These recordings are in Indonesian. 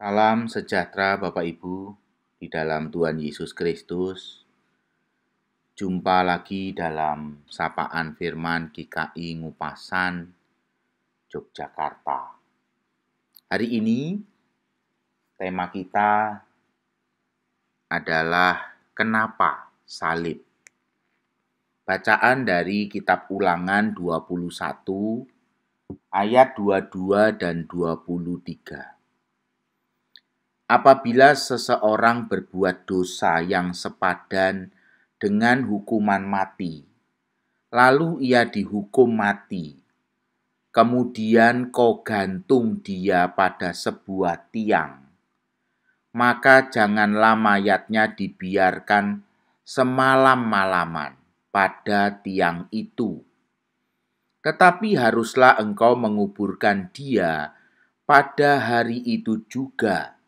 Salam sejahtera Bapak Ibu di dalam Tuhan Yesus Kristus. Jumpa lagi dalam sapaan firman KKI Ngupasan Yogyakarta. Hari ini tema kita adalah kenapa salib. Bacaan dari kitab Ulangan 21 ayat 22 dan 23 apabila seseorang berbuat dosa yang sepadan dengan hukuman mati, lalu ia dihukum mati. Kemudian kau gantung dia pada sebuah tiang, maka janganlah mayatnya dibiarkan semalam-malaman pada tiang itu, tetapi haruslah engkau menguburkan dia pada hari itu juga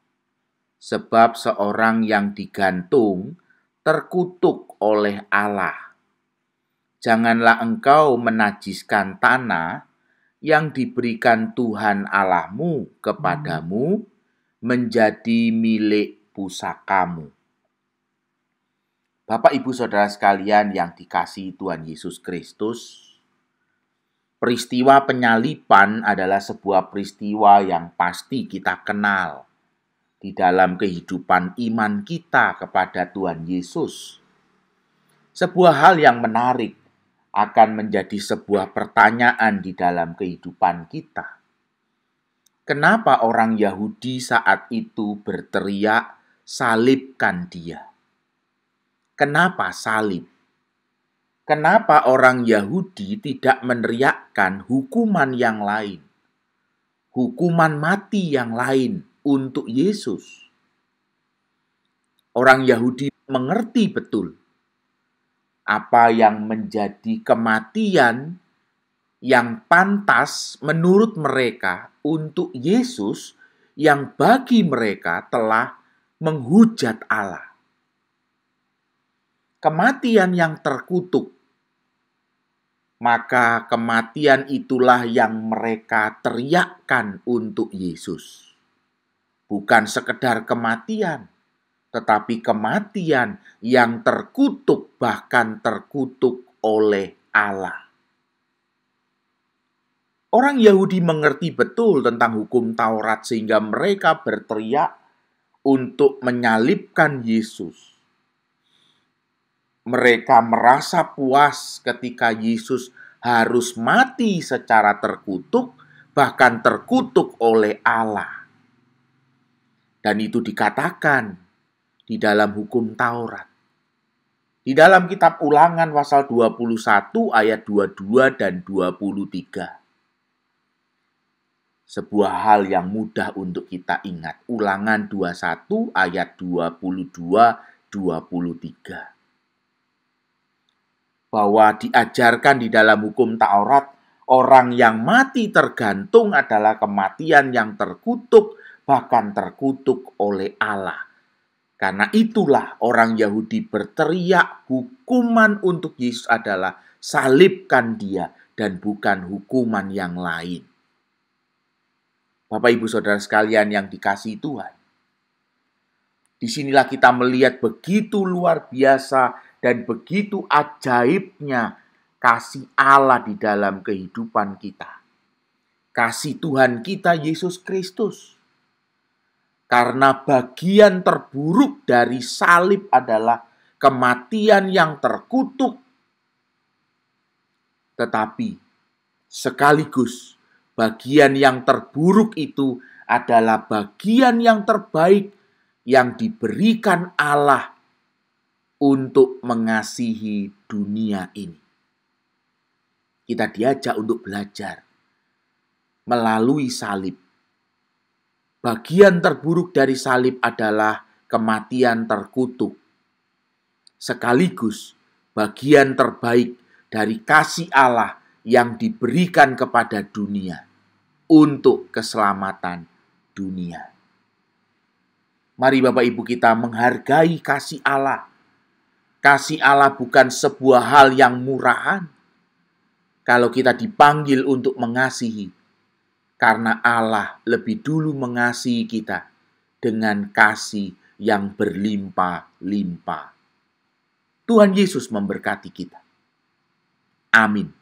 sebab seorang yang digantung terkutuk oleh Allah. Janganlah engkau menajiskan tanah yang diberikan Tuhan Allahmu kepadamu menjadi milik pusakamu. Bapak, ibu, saudara sekalian yang dikasih Tuhan Yesus Kristus, peristiwa penyalipan adalah sebuah peristiwa yang pasti kita kenal di dalam kehidupan iman kita kepada Tuhan Yesus. Sebuah hal yang menarik akan menjadi sebuah pertanyaan di dalam kehidupan kita. Kenapa orang Yahudi saat itu berteriak, "Salibkan dia"? Kenapa salib? Kenapa orang Yahudi tidak meneriakkan hukuman yang lain, hukuman mati yang lain? untuk Yesus. Orang Yahudi mengerti betul apa yang menjadi kematian yang pantas menurut mereka untuk Yesus yang bagi mereka telah menghujat Allah. Kematian yang terkutuk, maka kematian itulah yang mereka teriakkan untuk Yesus bukan sekedar kematian, tetapi kematian yang terkutuk bahkan terkutuk oleh Allah. Orang Yahudi mengerti betul tentang hukum Taurat sehingga mereka berteriak untuk menyalibkan Yesus. Mereka merasa puas ketika Yesus harus mati secara terkutuk, bahkan terkutuk oleh Allah dan itu dikatakan di dalam hukum Taurat. Di dalam kitab ulangan pasal 21 ayat 22 dan 23. Sebuah hal yang mudah untuk kita ingat. Ulangan 21 ayat 22 23 bahwa diajarkan di dalam hukum Taurat, orang yang mati tergantung adalah kematian yang terkutuk bahkan terkutuk oleh Allah. Karena itulah orang Yahudi berteriak hukuman untuk Yesus adalah salibkan dia dan bukan hukuman yang lain. Bapak ibu saudara sekalian yang dikasih Tuhan. Disinilah kita melihat begitu luar biasa dan begitu ajaibnya kasih Allah di dalam kehidupan kita. Kasih Tuhan kita Yesus Kristus karena bagian terburuk dari salib adalah kematian yang terkutuk. Tetapi sekaligus bagian yang terburuk itu adalah bagian yang terbaik yang diberikan Allah untuk mengasihi dunia ini. Kita diajak untuk belajar melalui salib Bagian terburuk dari salib adalah kematian terkutuk. Sekaligus bagian terbaik dari kasih Allah yang diberikan kepada dunia untuk keselamatan dunia. Mari Bapak Ibu kita menghargai kasih Allah. Kasih Allah bukan sebuah hal yang murahan. Kalau kita dipanggil untuk mengasihi, karena Allah lebih dulu mengasihi kita dengan kasih yang berlimpah-limpah. Tuhan Yesus memberkati kita. Amin.